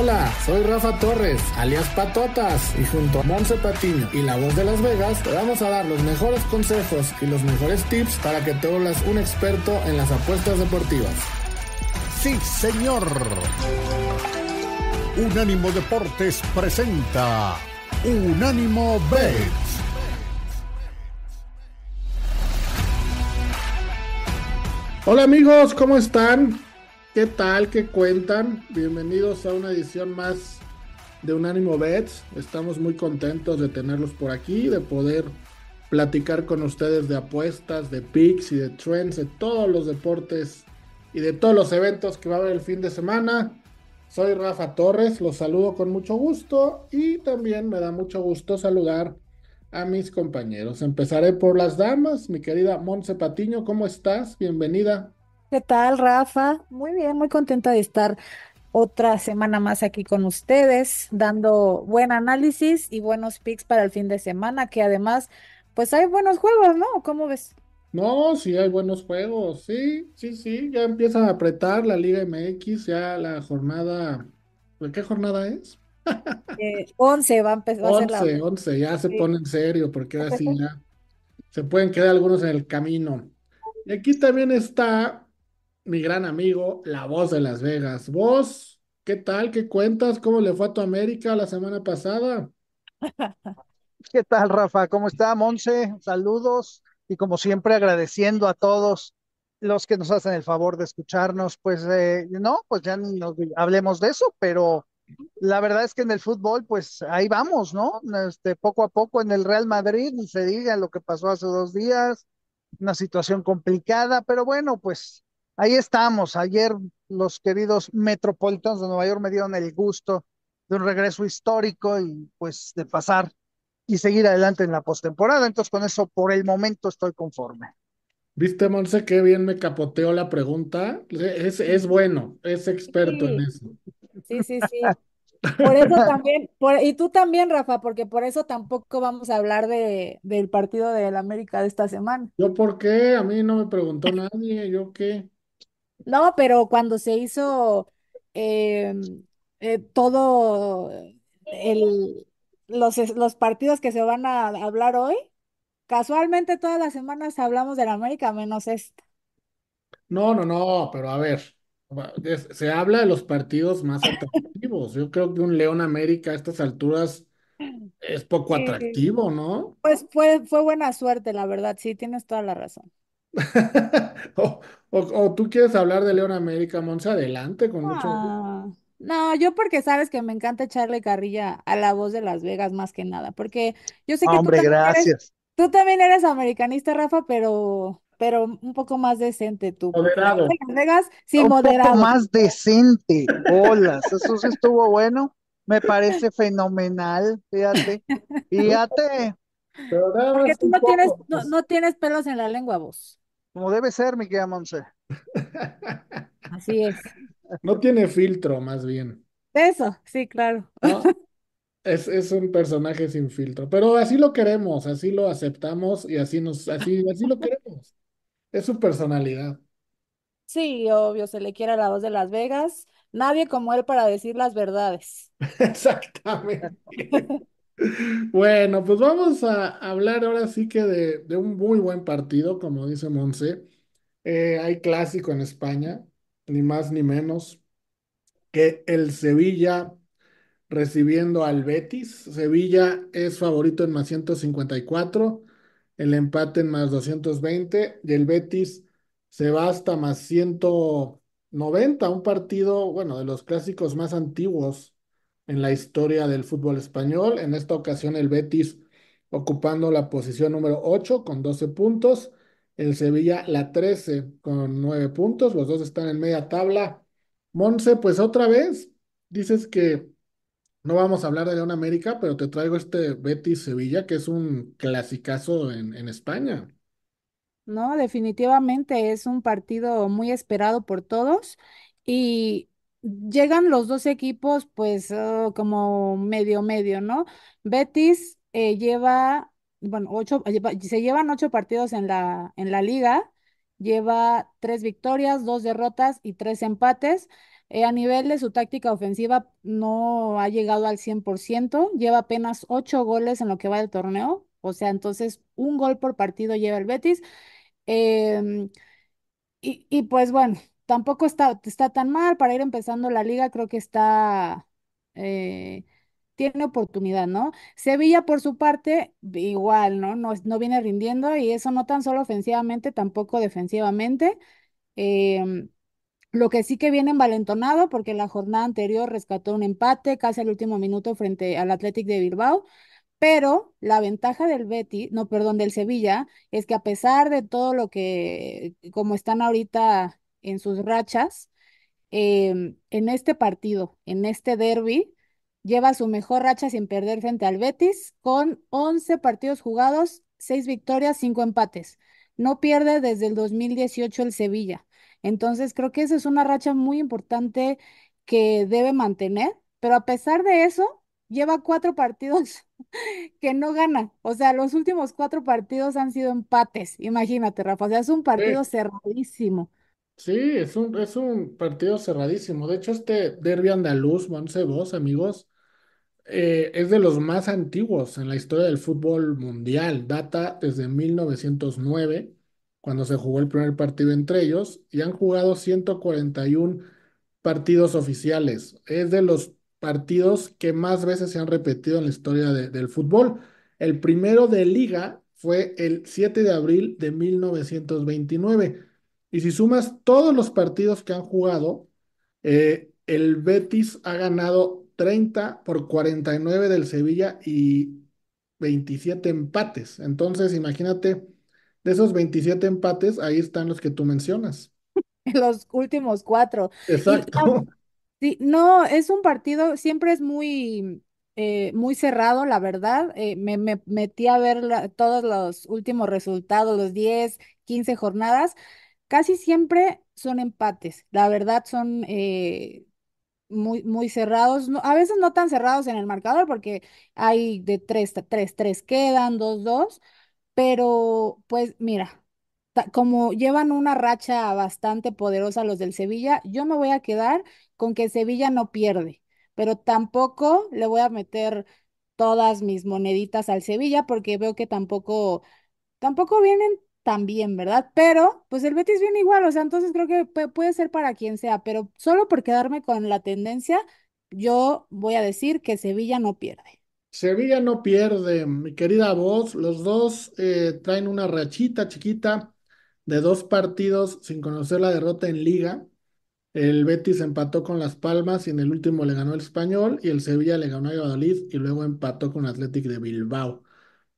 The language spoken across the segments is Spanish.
Hola, soy Rafa Torres, alias Patotas, y junto a Monse Patiño y La Voz de Las Vegas te vamos a dar los mejores consejos y los mejores tips para que te vuelvas un experto en las apuestas deportivas. Sí, señor. Unánimo Deportes presenta Unánimo Bets. Hola amigos, ¿cómo están? ¿Qué tal? ¿Qué cuentan? Bienvenidos a una edición más de Unánimo Bets. Estamos muy contentos de tenerlos por aquí, de poder platicar con ustedes de apuestas, de picks y de trends, de todos los deportes y de todos los eventos que va a haber el fin de semana. Soy Rafa Torres, los saludo con mucho gusto y también me da mucho gusto saludar a mis compañeros. Empezaré por las damas, mi querida Monse Patiño, ¿cómo estás? Bienvenida. ¿Qué tal, Rafa? Muy bien, muy contenta de estar otra semana más aquí con ustedes, dando buen análisis y buenos picks para el fin de semana, que además, pues hay buenos juegos, ¿no? ¿Cómo ves? No, sí hay buenos juegos, sí, sí, sí, ya empiezan a apretar la Liga MX, ya la jornada, ¿qué jornada es? Eh, 11 va a empezar. 11, ya se pone en serio, porque así ya se pueden quedar algunos en el camino. Y aquí también está mi gran amigo, la voz de Las Vegas. Vos, ¿qué tal? ¿Qué cuentas? ¿Cómo le fue a tu América la semana pasada? ¿Qué tal, Rafa? ¿Cómo está, Monse? Saludos y como siempre agradeciendo a todos los que nos hacen el favor de escucharnos. Pues eh, no, pues ya hablemos de eso, pero la verdad es que en el fútbol, pues ahí vamos, ¿no? Este, poco a poco en el Real Madrid, se diga lo que pasó hace dos días, una situación complicada, pero bueno, pues ahí estamos. Ayer los queridos Metropolitans de Nueva York me dieron el gusto de un regreso histórico y pues de pasar y seguir adelante en la postemporada. Entonces con eso por el momento estoy conforme. Viste, Monse, qué bien me capoteó la pregunta. Es, bueno, es experto en eso. Sí, sí, sí. Por eso también, y tú también, Rafa, porque por eso tampoco vamos a hablar de, del partido del América de esta semana. ¿Yo por qué? A mí no me preguntó nadie, ¿yo qué? No, pero cuando se hizo em, eh, todo el, los, los partidos que se van a hablar hoy, casualmente todas las semanas hablamos de la América menos esta. No, no, no, pero a ver, se habla de los partidos más atractivos. Yo creo que un León América a estas alturas es poco atractivo, ¿no? Pues fue, fue buena suerte, la verdad, sí, tienes toda la razón. O, tú quieres hablar de León América, Monza, adelante, con ah, no, yo porque sabes que me encanta echarle carrilla a la voz de Las Vegas más que nada, porque yo sé que tú Hombre, también eres, gracias. tú también eres americanista, Rafa, pero, pero un poco más decente tú. Las Vegas, sí, Un poco más decente. hola. eso sí estuvo bueno. Me parece fenomenal. Fíjate. Fíjate. Porque tú no tienes, pues. no, tienes pelos en la lengua, vos. Como debe ser, mi querida Monse. Así es. No tiene filtro, más bien. Eso, sí, claro. es, un personaje sin filtro, pero así lo queremos, así lo aceptamos y así nos, así, así lo queremos. Es su personalidad. Sí, obvio, se le quiere a la voz de Las Vegas. Nadie como él para decir las verdades. Exactamente. Bueno, pues vamos a hablar ahora sí que de, un muy buen partido, como dice Monse. Eh, hay clásico en España, ni más ni menos, que el Sevilla recibiendo al Betis. Sevilla es favorito en más 154, el empate en más 220 y el Betis se va hasta más 190, un partido, bueno, de los clásicos más antiguos en la historia del fútbol español. En esta ocasión el Betis ocupando la posición número 8 con 12 puntos, el Sevilla la 13 con 9 puntos, los dos están en media tabla. Monse, pues otra vez dices que no vamos a hablar de León América, pero te traigo este Betis Sevilla, que es un clasicazo en, en España. No, definitivamente es un partido muy esperado por todos y llegan los dos equipos, pues oh, como medio, medio, ¿no? Betis eh, lleva, bueno, ocho, se llevan ocho partidos en la, en la liga, lleva tres victorias, dos derrotas y tres empates. Eh, a nivel de su táctica ofensiva no ha llegado al 100%, lleva apenas ocho goles en lo que va del torneo, o sea, entonces un gol por partido lleva el Betis. Em, y, y pues bueno, tampoco está, está tan mal para ir empezando la liga, creo que está, eh, tiene oportunidad, ¿no? Sevilla por su parte, igual, ¿no? No, no viene rindiendo y eso no tan solo ofensivamente, tampoco defensivamente. Em, lo que sí que viene envalentonado, porque la jornada anterior rescató un empate casi al último minuto frente al Athletic de Bilbao, pero la ventaja del Betis, no, perdón, del Sevilla, es que a pesar de todo lo que, como están ahorita en sus rachas, em, en este partido, en este derby, lleva su mejor racha sin perder frente al Betis, con 11 partidos jugados, 6 victorias, 5 empates. No pierde desde el 2018 el Sevilla. Entonces, creo que esa es una racha muy importante que debe mantener, pero a pesar de eso, lleva cuatro partidos que no gana. O sea, los últimos cuatro partidos han sido empates. Imagínate, Rafa. O sea, es un partido cerradísimo. Sí, es un, es un partido cerradísimo. De hecho, este Derby andaluz, once Vos, amigos, eh, es de los más antiguos en la historia del fútbol mundial. Data desde 1909, cuando se jugó el primer partido entre ellos, y han jugado 141 partidos oficiales. Es de los partidos que más veces se han repetido en la historia del fútbol. El primero de liga fue el 7 de abril de 1929 y si sumas todos los partidos que han jugado, eh, el Betis ha ganado 30 por 49 del Sevilla y 27 empates. Entonces, imagínate, de esos 27 empates, ahí están los que tú mencionas. Los últimos cuatro. Exacto. Sí, no, es un partido, siempre es muy, eh, muy cerrado, la verdad. Eh, me, metí a ver todos los últimos resultados, los 10, 15 jornadas. Casi siempre son empates, la verdad son eh, muy, muy cerrados, a veces no tan cerrados en el marcador porque hay de tres, tres, tres quedan, dos, dos, pero pues mira, como llevan una racha bastante poderosa los del Sevilla, yo me voy a quedar con que Sevilla no pierde, pero tampoco le voy a meter todas mis moneditas al Sevilla porque veo que tampoco... Tampoco vienen también, ¿verdad? Pero, pues el Betis viene igual, o sea, entonces creo que puede ser para quien sea, pero solo por quedarme con la tendencia, yo voy a decir que Sevilla no pierde. Sevilla no pierde, mi querida voz, los dos eh, traen una rachita chiquita de dos partidos sin conocer la derrota en liga. El Betis empató con Las Palmas y en el último le ganó el Español y el Sevilla le ganó a Valladolid y luego empató con Athletic de Bilbao.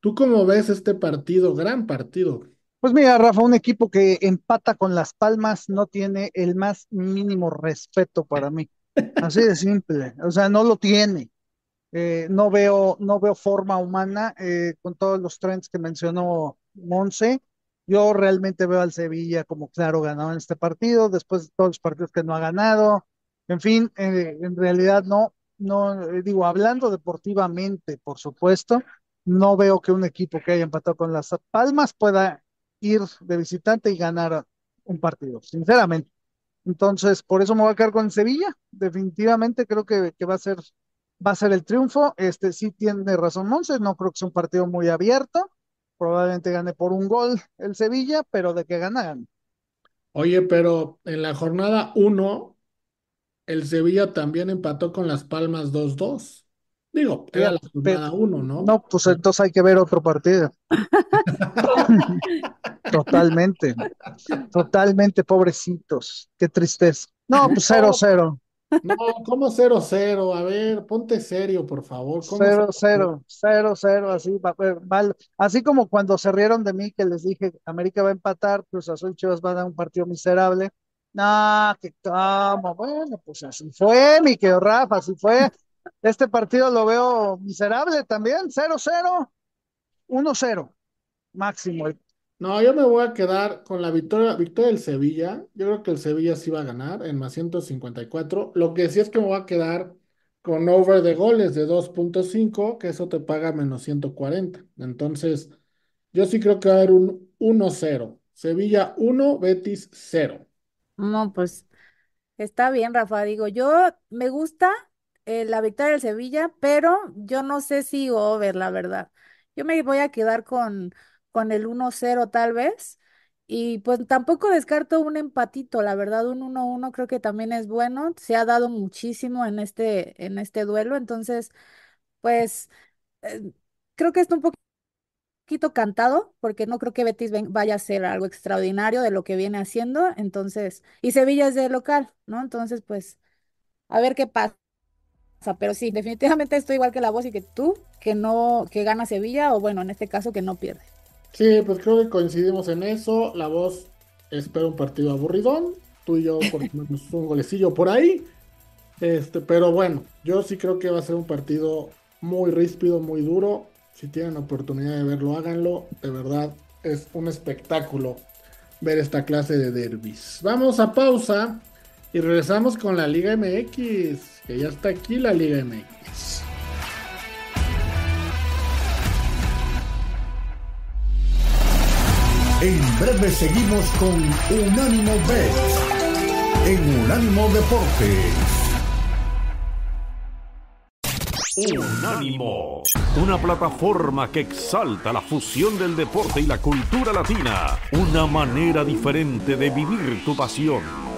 ¿Tú cómo ves este partido? Gran partido. Pues mira, Rafa, un equipo que empata con las palmas no tiene el más mínimo respeto para mí. Así de simple. O sea, no lo tiene. Eh, no, veo, no veo forma humana eh, con todos los trends que mencionó Monse. Yo realmente veo al Sevilla como claro ganado en este partido, después de todos los partidos que no ha ganado. En fin, eh, en realidad no, no, digo, hablando deportivamente, por supuesto, no veo que un equipo que haya empatado con las palmas pueda ir de visitante y ganar un partido, sinceramente. Entonces, por eso me voy a quedar con Sevilla. Definitivamente creo que, va a ser va a ser el triunfo. Este sí tiene razón Monse, no creo que sea un partido muy abierto. Probablemente gane por un gol el Sevilla, pero de que gana, Oye, pero en la jornada 1, el Sevilla también empató con las Palmas 2-2. Digo, era la jornada uno, ¿no? No, pues entonces hay que ver otro partido. Totalmente, totalmente, pobrecitos. Qué tristeza. No, pues 0-0 No, ¿cómo 0-0, A ver, ponte serio, por favor. 0-0 0-0, así, eh, Así como cuando se rieron de mí que les dije, América va a empatar, Cruz Azul Chivas va a dar un partido miserable. No, que cómo, bueno, pues así fue, mi que Rafa, así fue. Este partido lo veo miserable también, 0-0, 1-0, máximo. El no, yo me voy a quedar con la victoria, victoria del Sevilla. Yo creo que el Sevilla sí va a ganar en más 154. Lo que sí es que me voy a quedar con over de goles de 2.5, que eso te paga menos 140. Entonces, yo sí creo que va a haber un 1-0. Sevilla 1, Betis 0. No, pues está bien, Rafa. Digo, yo me gusta eh, la victoria del Sevilla, pero yo no sé si over, la verdad. Yo me voy a quedar con, con el 1-0 tal vez. Y pues tampoco descarto un empatito, la verdad, un 1-1 creo que también es bueno, se ha dado muchísimo en este, en este duelo, entonces, pues eh, creo que está un poquito cantado, porque no creo que Betis vaya a hacer algo extraordinario de lo que viene haciendo, entonces, y Sevilla es de local, ¿no? Entonces, pues, a ver qué pasa, pero sí, definitivamente estoy igual que la voz y que tú, que no, que gana Sevilla, o bueno, en este caso que no pierde. Sí, pues creo que coincidimos en eso. La voz espera un partido aburridón. Tú y yo por un golecillo por ahí. Este, pero bueno, yo sí creo que va a ser un partido muy ríspido, muy duro. Si tienen oportunidad de verlo, háganlo. De verdad, es un espectáculo ver esta clase de derbis. Vamos a pausa y regresamos con la Liga MX, que ya está aquí la Liga MX. En breve seguimos con Unánimo Best en Unánimo Deporte. Unánimo, una plataforma que exalta la fusión del deporte y la cultura latina, una manera diferente de vivir tu pasión.